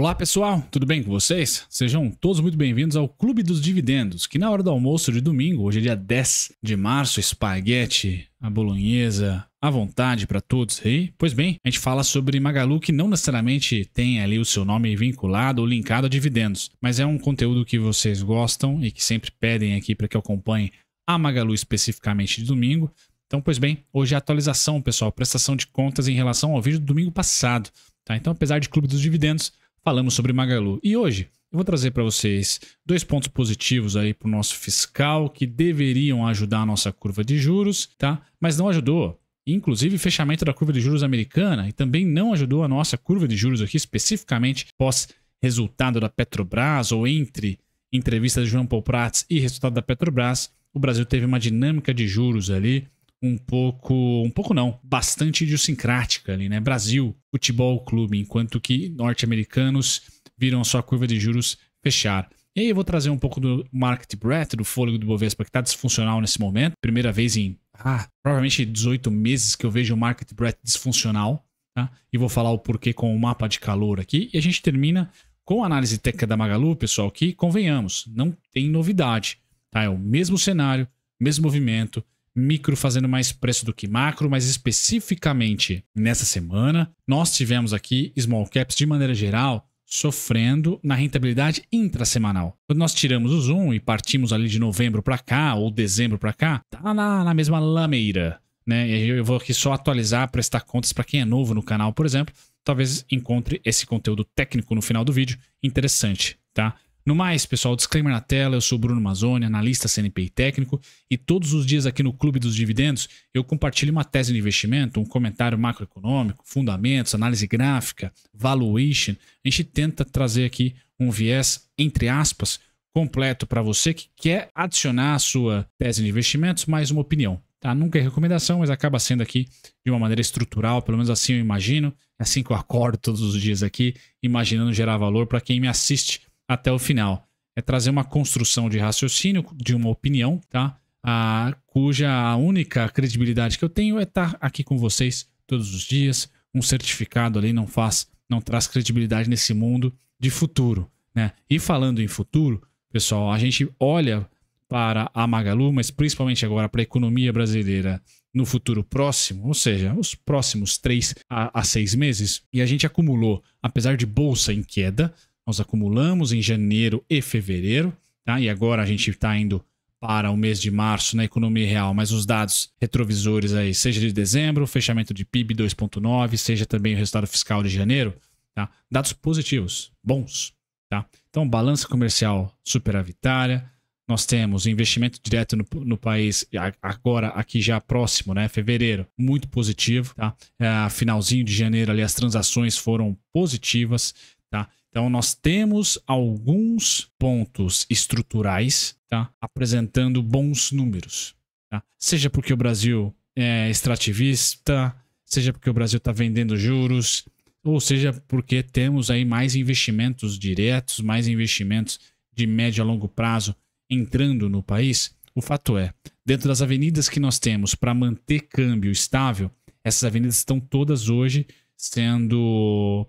Olá pessoal, tudo bem com vocês? Sejam todos muito bem-vindos ao Clube dos Dividendos, que na hora do almoço de domingo, hoje é dia 10 de março, espaguete, a bolonhesa, à vontade para todos aí. Pois bem, a gente fala sobre Magalu que não necessariamente tem ali o seu nome vinculado ou linkado a dividendos, mas é um conteúdo que vocês gostam e que sempre pedem aqui para que eu acompanhe a Magalu especificamente de domingo. Então, pois bem, hoje é a atualização, pessoal, prestação de contas em relação ao vídeo do domingo passado. Tá? Então, apesar de Clube dos Dividendos, falamos sobre Magalu. E hoje eu vou trazer para vocês dois pontos positivos aí para o nosso fiscal que deveriam ajudar a nossa curva de juros, tá? Mas não ajudou. Inclusive, fechamento da curva de juros americana e também não ajudou a nossa curva de juros aqui, especificamente pós resultado da Petrobras ou entre entrevista de João Paul Prats e resultado da Petrobras. O Brasil teve uma dinâmica de juros ali um pouco, um pouco não, bastante idiosincrática ali, né? Brasil, futebol clube, enquanto que norte-americanos viram a sua curva de juros fechar. E aí eu vou trazer um pouco do market breadth, do fôlego do Bovespa, que está disfuncional nesse momento. Primeira vez em, ah, provavelmente 18 meses que eu vejo o market breadth disfuncional. Tá? E vou falar o porquê com o um mapa de calor aqui. E a gente termina com a análise técnica da Magalu, pessoal, que, convenhamos, não tem novidade. Tá? É o mesmo cenário, mesmo movimento, micro fazendo mais preço do que macro, mas especificamente nessa semana, nós tivemos aqui small caps de maneira geral sofrendo na rentabilidade intrasemanal. Quando nós tiramos o zoom e partimos ali de novembro para cá ou dezembro para cá, tá na, na mesma lameira. Né? Eu vou aqui só atualizar, prestar contas para quem é novo no canal, por exemplo. Talvez encontre esse conteúdo técnico no final do vídeo interessante, tá? No mais, pessoal, disclaimer na tela, eu sou Bruno Mazzoni, analista CNPI técnico, e todos os dias aqui no Clube dos Dividendos eu compartilho uma tese de investimento, um comentário macroeconômico, fundamentos, análise gráfica, valuation. A gente tenta trazer aqui um viés, entre aspas, completo para você que quer adicionar à sua tese de investimentos mais uma opinião. Tá? Nunca é recomendação, mas acaba sendo aqui de uma maneira estrutural, pelo menos assim eu imagino. É assim que eu acordo todos os dias aqui, imaginando gerar valor para quem me assiste até o final. É trazer uma construção de raciocínio, de uma opinião, tá? A, cuja única credibilidade que eu tenho é estar aqui com vocês todos os dias. Um certificado ali não faz, não traz credibilidade nesse mundo de futuro, né? E falando em futuro, pessoal, a gente olha para a Magalu, mas principalmente agora para a economia brasileira no futuro próximo, ou seja, os próximos três a, a seis meses, e a gente acumulou, apesar de bolsa em queda, nós acumulamos em janeiro e fevereiro, tá? E agora a gente está indo para o mês de março na economia real, mas os dados retrovisores aí, seja de dezembro, fechamento de PIB 2.9, seja também o resultado fiscal de janeiro, tá? Dados positivos, bons, tá? Então, balança comercial superavitária, nós temos investimento direto no, no, país, agora aqui já próximo, né? Fevereiro, muito positivo, tá? É, finalzinho de janeiro ali, as transações foram positivas, tá? Então, nós temos alguns pontos estruturais tá? apresentando bons números. Tá? Seja porque o Brasil é extrativista, seja porque o Brasil está vendendo juros, ou seja porque temos aí mais investimentos diretos, mais investimentos de médio a longo prazo entrando no país. O fato é, dentro das avenidas que nós temos para manter câmbio estável, essas avenidas estão todas hoje sendo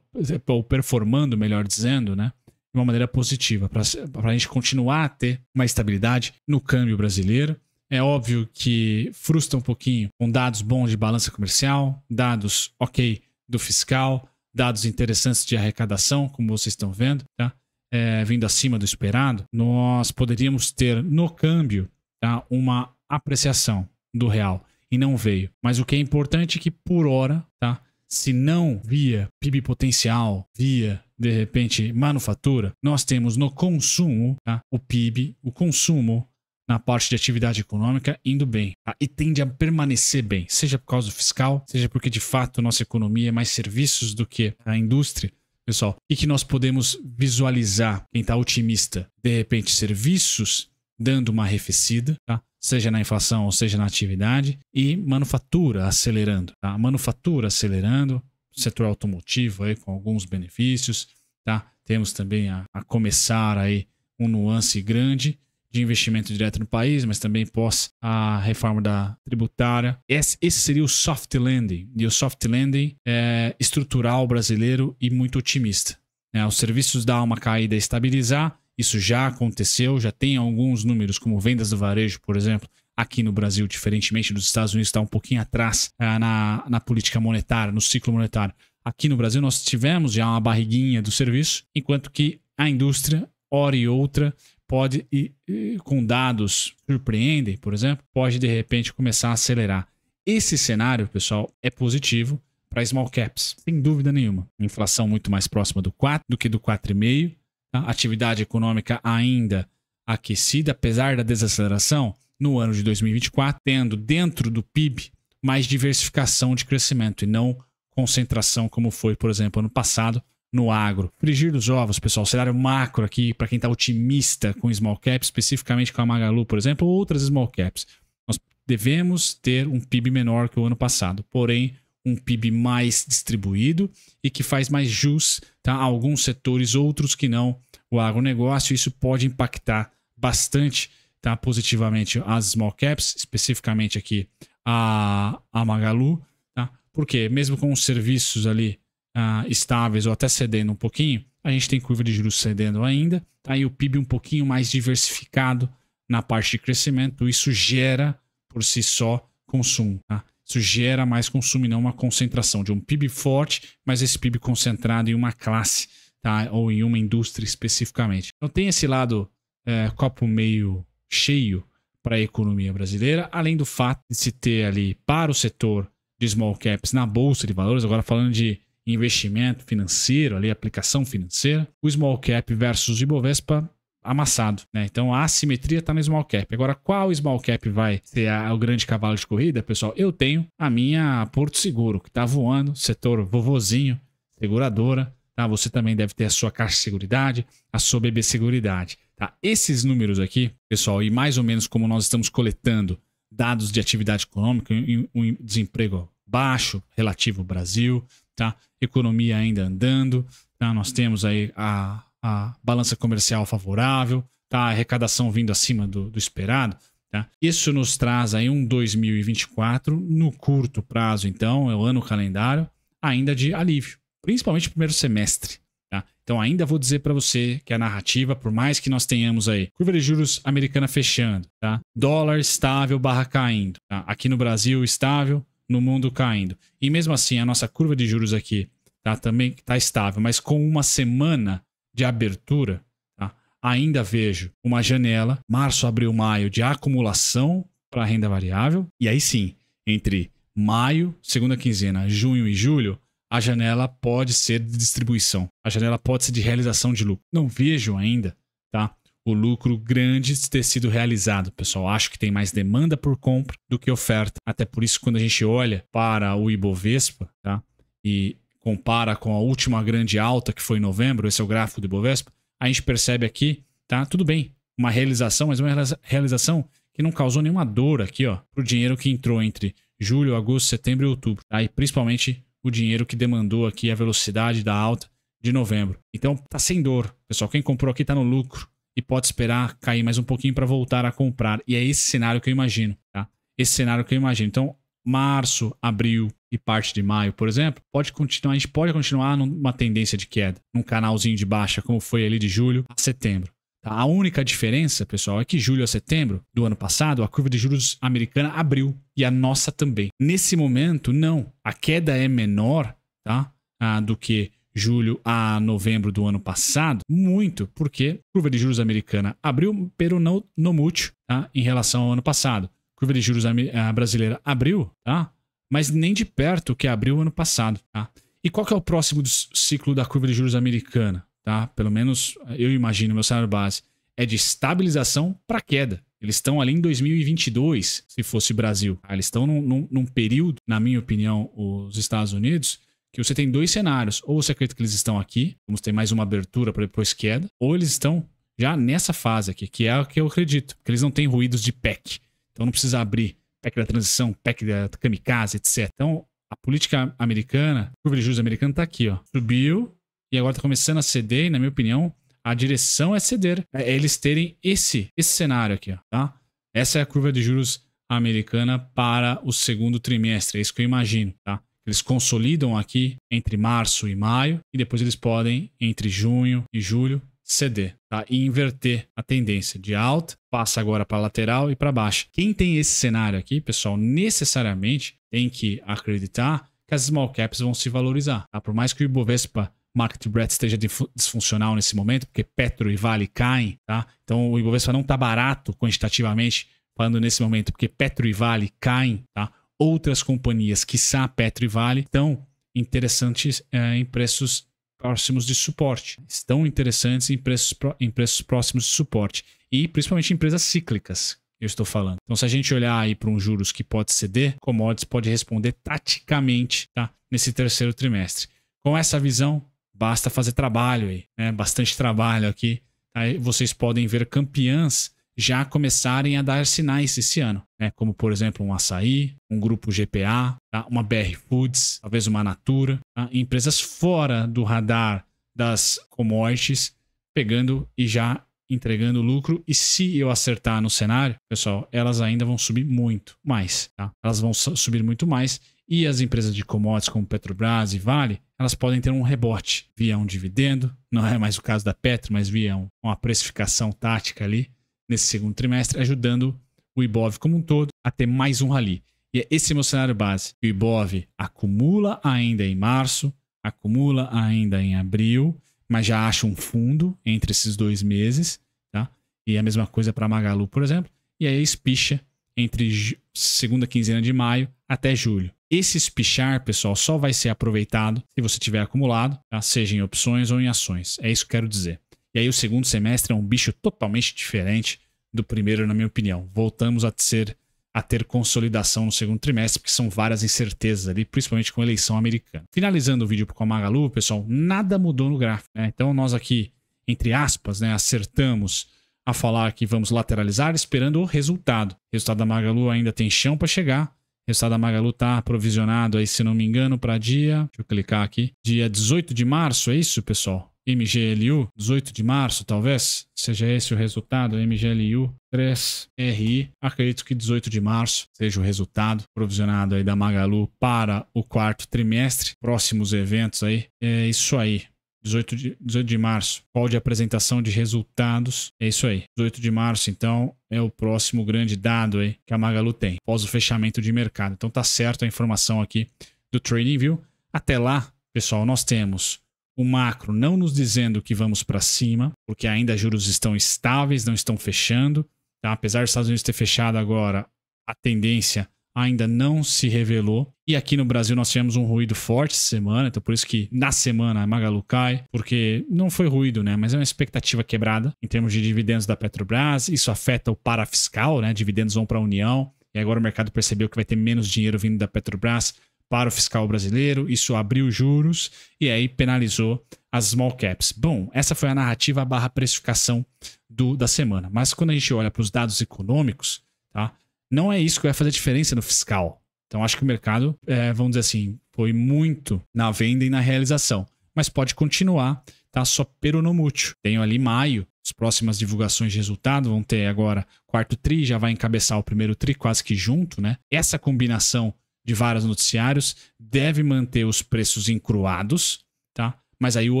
ou performando, melhor dizendo, né? De uma maneira positiva, para a gente continuar a ter uma estabilidade no câmbio brasileiro. É óbvio que frustra um pouquinho com dados bons de balança comercial, dados ok do fiscal, dados interessantes de arrecadação, como vocês estão vendo, tá? É, vindo acima do esperado, nós poderíamos ter no câmbio tá? uma apreciação do real e não veio. Mas o que é importante é que por hora, tá? se não via PIB potencial, via de repente manufatura, nós temos no consumo tá? o PIB, o consumo na parte de atividade econômica indo bem tá? e tende a permanecer bem, seja por causa do fiscal, seja porque de fato nossa economia é mais serviços do que a indústria. Pessoal, e que nós podemos visualizar quem está otimista, de repente, serviços dando uma arrefecida, tá? seja na inflação ou seja na atividade, e manufatura acelerando. Tá? Manufatura acelerando, setor automotivo aí com alguns benefícios. Tá? Temos também a, a começar aí um nuance grande de investimento direto no país, mas também pós a reforma da tributária. Esse, seria o soft landing. E o soft landing é estrutural brasileiro e muito otimista. Né? os serviços dão uma caída estabilizar isso já aconteceu, já tem alguns números, como vendas do varejo, por exemplo, aqui no Brasil, diferentemente dos Estados Unidos, está um pouquinho atrás ah, na, na política monetária, no ciclo monetário. Aqui no Brasil, nós tivemos já uma barriguinha do serviço, enquanto que a indústria, hora e outra, pode, e, e, com dados surpreendem, por exemplo, pode de repente começar a acelerar. Esse cenário, pessoal, é positivo para small caps, sem dúvida nenhuma. Inflação muito mais próxima do 4 do que do 4,5 Tá? Atividade econômica ainda aquecida, apesar da desaceleração, no ano de 2024, tendo dentro do PIB mais diversificação de crescimento e não concentração como foi, por exemplo, ano passado no agro. Frigir dos ovos, pessoal, cenário macro aqui para quem está otimista com small caps, especificamente com a Magalu, por exemplo, ou outras small caps. Nós devemos ter um PIB menor que o ano passado, porém um PIB mais distribuído e que faz mais jus tá, a alguns setores, outros que não o agronegócio. Isso pode impactar bastante tá, positivamente as small caps, especificamente aqui a, a Magalu. Tá? Porque mesmo com os serviços ali ah, estáveis ou até cedendo um pouquinho, a gente tem curva de juros cedendo ainda. Aí tá, o PIB um pouquinho mais diversificado na parte de crescimento. Isso gera por si só consumo. Tá? Isso gera mais consumo e não uma concentração de um PIB forte, mas esse PIB concentrado em uma classe, tá? Ou em uma indústria especificamente. Então tem esse lado é, copo meio cheio para a economia brasileira, além do fato de se ter ali para o setor de small caps na bolsa de valores, agora falando de investimento financeiro, ali aplicação financeira, o small cap versus o Ibovespa amassado, né? Então a assimetria está no small cap. Agora, qual small cap vai ser a, o grande cavalo de corrida, pessoal? Eu tenho a minha Porto Seguro, que está voando, setor vovozinho, seguradora, tá? Você também deve ter a sua Caixa de Seguridade, a sua BB Seguridade, tá? Esses números aqui, pessoal, e mais ou menos como nós estamos coletando dados de atividade econômica, um desemprego baixo relativo ao Brasil, tá? Economia ainda andando, tá? Nós temos aí a a balança comercial favorável, tá? a arrecadação vindo acima do, do esperado. Tá? Isso nos traz aí um 2024 no curto prazo, então, é o ano calendário, ainda de alívio, principalmente o primeiro semestre. Tá? Então, ainda vou dizer para você que a narrativa, por mais que nós tenhamos aí curva de juros americana fechando, tá? dólar estável barra caindo, tá? aqui no Brasil estável, no mundo caindo. E mesmo assim, a nossa curva de juros aqui tá, também está estável, mas com uma semana de abertura, tá? ainda vejo uma janela, março, abril, maio, de acumulação para renda variável. E aí sim, entre maio, segunda quinzena, junho e julho, a janela pode ser de distribuição. A janela pode ser de realização de lucro. Não vejo ainda, tá? O lucro grande ter sido realizado, pessoal. Acho que tem mais demanda por compra do que oferta. Até por isso, quando a gente olha para o Ibovespa, tá? E compara com a última grande alta que foi em novembro, esse é o gráfico do Ibovespa, a gente percebe aqui, tá? Tudo bem, uma realização, mas uma realização que não causou nenhuma dor aqui, ó, pro dinheiro que entrou entre julho, agosto, setembro e outubro, tá? E principalmente o dinheiro que demandou aqui a velocidade da alta de novembro. Então tá sem dor, pessoal. Quem comprou aqui tá no lucro e pode esperar cair mais um pouquinho para voltar a comprar. E é esse cenário que eu imagino, tá? Esse cenário que eu imagino. Então, março, abril, e parte de maio, por exemplo, pode continuar, a gente pode continuar numa tendência de queda, num canalzinho de baixa, como foi ali de julho a setembro. Tá? A única diferença, pessoal, é que julho a setembro do ano passado, a curva de juros americana abriu e a nossa também. Nesse momento, não. A queda é menor tá? Ah, do que julho a novembro do ano passado, muito, porque a curva de juros americana abriu, pero não no muito, tá? em relação ao ano passado. A curva de juros ah, brasileira abriu, tá? mas nem de perto o que abriu ano passado, tá? E qual que é o próximo ciclo da curva de juros americana, tá? Pelo menos eu imagino, meu cenário base é de estabilização para queda. Eles estão ali em 2022, se fosse Brasil. Tá? Eles estão num, num, num período, na minha opinião, os Estados Unidos, que você tem dois cenários. Ou você acredita que eles estão aqui, vamos ter mais uma abertura para depois queda, ou eles estão já nessa fase aqui, que é o que eu acredito, que eles não têm ruídos de PEC. Então não precisa abrir PEC da transição, PEC da kamikaze, etc. Então, a política americana, a curva de juros americana está aqui, ó. Subiu e agora está começando a ceder, e, na minha opinião, a direção é ceder. É eles terem esse, esse cenário aqui, ó, tá? Essa é a curva de juros americana para o segundo trimestre, é isso que eu imagino, tá? Eles consolidam aqui entre março e maio e depois eles podem entre junho e julho ceder, tá? E inverter a tendência de alta, passa agora para lateral e para baixo. Quem tem esse cenário aqui, pessoal, necessariamente tem que acreditar que as small caps vão se valorizar, tá? Por mais que o Ibovespa Market Breadth esteja disfuncional nesse momento, porque Petro e Vale caem, tá? Então o Ibovespa não está barato quantitativamente falando nesse momento, porque Petro e Vale caem, tá? Outras companhias, quiçá Petro e Vale, estão interessantes é, em preços próximos de suporte. Estão interessantes em preços, em preços próximos de suporte. E principalmente empresas cíclicas, eu estou falando. Então, se a gente olhar aí para um juros que pode ceder, commodities pode responder taticamente tá? nesse terceiro trimestre. Com essa visão, basta fazer trabalho aí, né? Bastante trabalho aqui. Aí tá? vocês podem ver campeãs já começarem a dar sinais esse ano, né? Como, por exemplo, um açaí, um grupo GPA, tá? uma BR Foods, talvez uma Natura, tá? empresas fora do radar das commodities, pegando e já entregando lucro. E se eu acertar no cenário, pessoal, elas ainda vão subir muito mais, tá? Elas vão subir muito mais. E as empresas de commodities como Petrobras e Vale, elas podem ter um rebote via um dividendo, não é mais o caso da Petro, mas via uma precificação tática ali nesse segundo trimestre, ajudando o Ibov como um todo a ter mais um rally. E é esse meu cenário base. O Ibov acumula ainda em março, acumula ainda em abril, mas já acha um fundo entre esses dois meses, tá? E a mesma coisa para Magalu, por exemplo. E aí espicha entre segunda quinzena de maio até julho. Esse espichar, pessoal, só vai ser aproveitado se você tiver acumulado, tá? seja em opções ou em ações. É isso que eu quero dizer. E aí o segundo semestre é um bicho totalmente diferente do primeiro, na minha opinião. Voltamos a ser a ter consolidação no segundo trimestre, porque são várias incertezas ali, principalmente com a eleição americana. Finalizando o vídeo com a Magalu, pessoal, nada mudou no gráfico, né? Então nós aqui, entre aspas, né, acertamos a falar que vamos lateralizar esperando o resultado. O resultado da Magalu ainda tem chão para chegar. O resultado da Magalu está provisionado aí, se não me engano, para dia, deixa eu clicar aqui, dia 18 de março, é isso, pessoal? MGLU, 18 de março, talvez, seja esse o resultado, MGLU 3RI, acredito que 18 de março seja o resultado provisionado aí da Magalu para o quarto trimestre, próximos eventos aí, é isso aí. 18 de, 18 de março, call de apresentação de resultados, é isso aí. 18 de março, então, é o próximo grande dado aí que a Magalu tem, após o fechamento de mercado. Então tá certo a informação aqui do TradingView. Até lá, pessoal, nós temos o macro não nos dizendo que vamos para cima, porque ainda juros estão estáveis, não estão fechando. Tá? Apesar dos Estados Unidos ter fechado agora, a tendência ainda não se revelou. E aqui no Brasil nós tivemos um ruído forte essa semana, então por isso que na semana a Magalu cai, porque não foi ruído, né? Mas é uma expectativa quebrada em termos de dividendos da Petrobras, isso afeta o parafiscal, né? Dividendos vão para a União, e agora o mercado percebeu que vai ter menos dinheiro vindo da Petrobras para o fiscal brasileiro, isso abriu juros e aí penalizou as small caps. Bom, essa foi a narrativa barra precificação do, da semana. Mas quando a gente olha para os dados econômicos, tá? Não é isso que vai fazer diferença no fiscal. Então acho que o mercado, é, vamos dizer assim, foi muito na venda e na realização. Mas pode continuar, tá? Só peronomútil. Tenho ali maio, as próximas divulgações de resultado vão ter agora quarto tri, já vai encabeçar o primeiro tri quase que junto, né? Essa combinação de vários noticiários, deve manter os preços encruados, tá? Mas aí o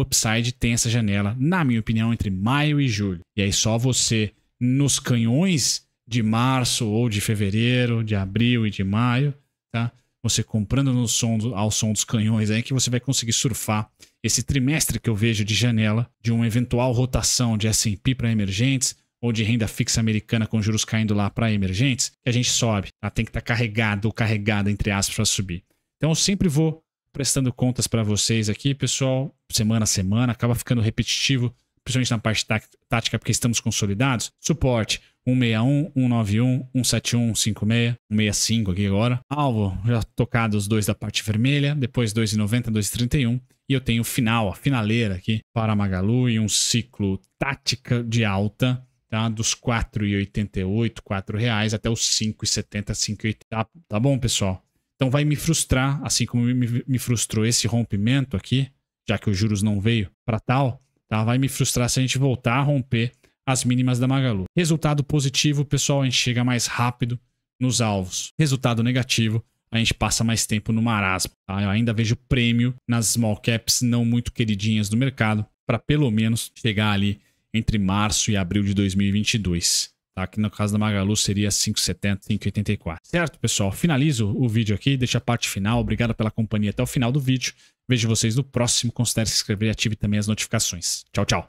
upside tem essa janela, na minha opinião, entre maio e julho. E aí só você nos canhões de março ou de fevereiro, de abril e de maio, tá? Você comprando no som do, ao som dos canhões aí que você vai conseguir surfar esse trimestre que eu vejo de janela de uma eventual rotação de S&P para emergentes, ou de renda fixa americana com juros caindo lá para emergentes, que a gente sobe. Tá? Tem que estar tá carregado ou carregada, entre aspas, para subir. Então eu sempre vou prestando contas para vocês aqui, pessoal, semana a semana, acaba ficando repetitivo, principalmente na parte tá-, tática, porque estamos consolidados. Suporte, 161, 191, 171, 156, 165 aqui agora. Alvo, já tocado os dois da parte vermelha, depois 2,90, 2,31. E eu tenho final, a finaleira aqui para Magalu e um ciclo tática de alta tá? Dos R$ 4,88, R$ reais até os R$ 5,70, R$ 5,80, tá, bom, pessoal? Então vai me frustrar, assim como me, me frustrou esse rompimento aqui, já que os juros não veio para tal, tá? Vai me frustrar se a gente voltar a romper as mínimas da Magalu. Resultado positivo, pessoal, a gente chega mais rápido nos alvos. Resultado negativo, a gente passa mais tempo no marasmo. Tá? Eu ainda vejo prêmio nas small caps não muito queridinhas do mercado para pelo menos chegar ali entre março e abril de 2022. Tá? Que no caso da Magalu seria 5,70, 5,84. Certo, pessoal? Finalizo o vídeo aqui, deixo a parte final. Obrigado pela companhia até o final do vídeo. Vejo vocês no próximo. Considere se inscrever e ative também as notificações. Tchau, tchau.